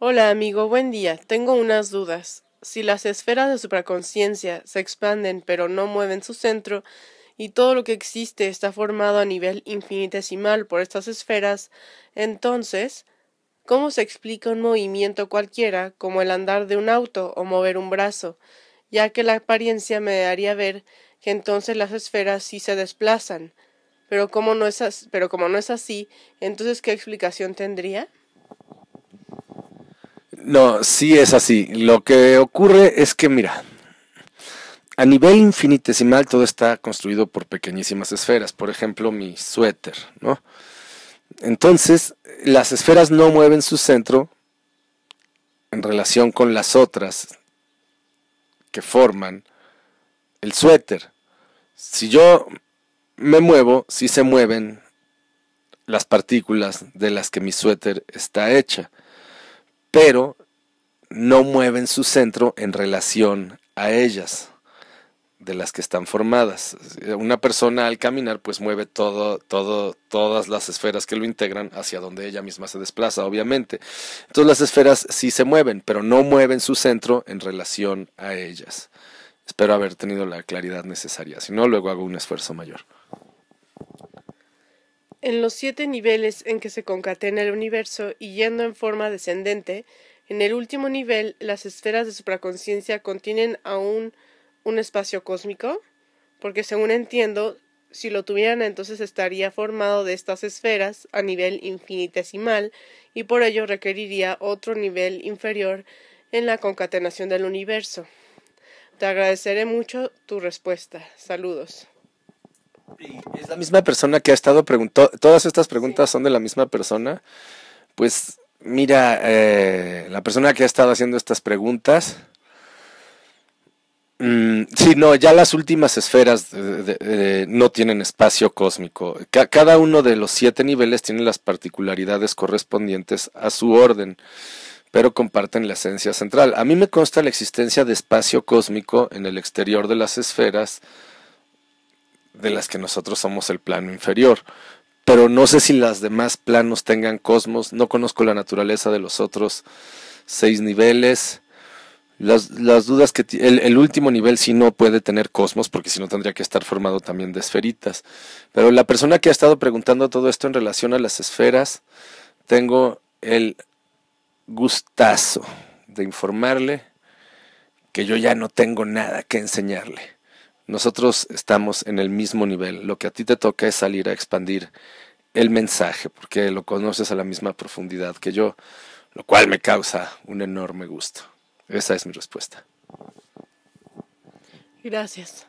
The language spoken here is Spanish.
Hola amigo, buen día. Tengo unas dudas. Si las esferas de supraconsciencia se expanden pero no mueven su centro, y todo lo que existe está formado a nivel infinitesimal por estas esferas, entonces, ¿cómo se explica un movimiento cualquiera, como el andar de un auto o mover un brazo, ya que la apariencia me daría ver que entonces las esferas sí se desplazan? Pero cómo no es, pero como no es así, entonces ¿qué explicación tendría? No, sí es así. Lo que ocurre es que, mira, a nivel infinitesimal todo está construido por pequeñísimas esferas. Por ejemplo, mi suéter, ¿no? Entonces, las esferas no mueven su centro en relación con las otras que forman el suéter. Si yo me muevo, sí se mueven las partículas de las que mi suéter está hecha pero no mueven su centro en relación a ellas de las que están formadas. Una persona al caminar pues mueve todo, todas las esferas que lo integran hacia donde ella misma se desplaza, obviamente. Entonces las esferas sí se mueven, pero no mueven su centro en relación a ellas. Espero haber tenido la claridad necesaria, si no luego hago un esfuerzo mayor. En los siete niveles en que se concatena el universo y yendo en forma descendente, en el último nivel las esferas de supraconsciencia contienen aún un espacio cósmico, porque según entiendo, si lo tuvieran entonces estaría formado de estas esferas a nivel infinitesimal y por ello requeriría otro nivel inferior en la concatenación del universo. Te agradeceré mucho tu respuesta. Saludos es la misma persona que ha estado preguntando, todas estas preguntas son de la misma persona. Pues mira, eh, la persona que ha estado haciendo estas preguntas, si mm, sí, no, ya las últimas esferas no tienen espacio cósmico. cada uno de los siete niveles tiene las particularidades correspondientes a su orden, pero comparten la esencia central. A mí me consta la existencia de espacio cósmico en el exterior de las esferas de las que nosotros somos el plano inferior. Pero no sé si las demás planos tengan cosmos, no conozco la naturaleza de los otros seis niveles. Las, dudas que el, el, último nivel si no puede tener cosmos, porque si no tendría que estar formado también de esferitas. Pero la persona que ha estado preguntando todo esto en relación a las esferas, tengo el gustazo de informarle que yo ya no tengo nada que enseñarle nosotros estamos en el mismo nivel. Lo que a ti te toca es salir a expandir el mensaje, porque lo conoces a la misma profundidad que yo, lo cual me causa un enorme gusto. Esa es mi respuesta. Gracias.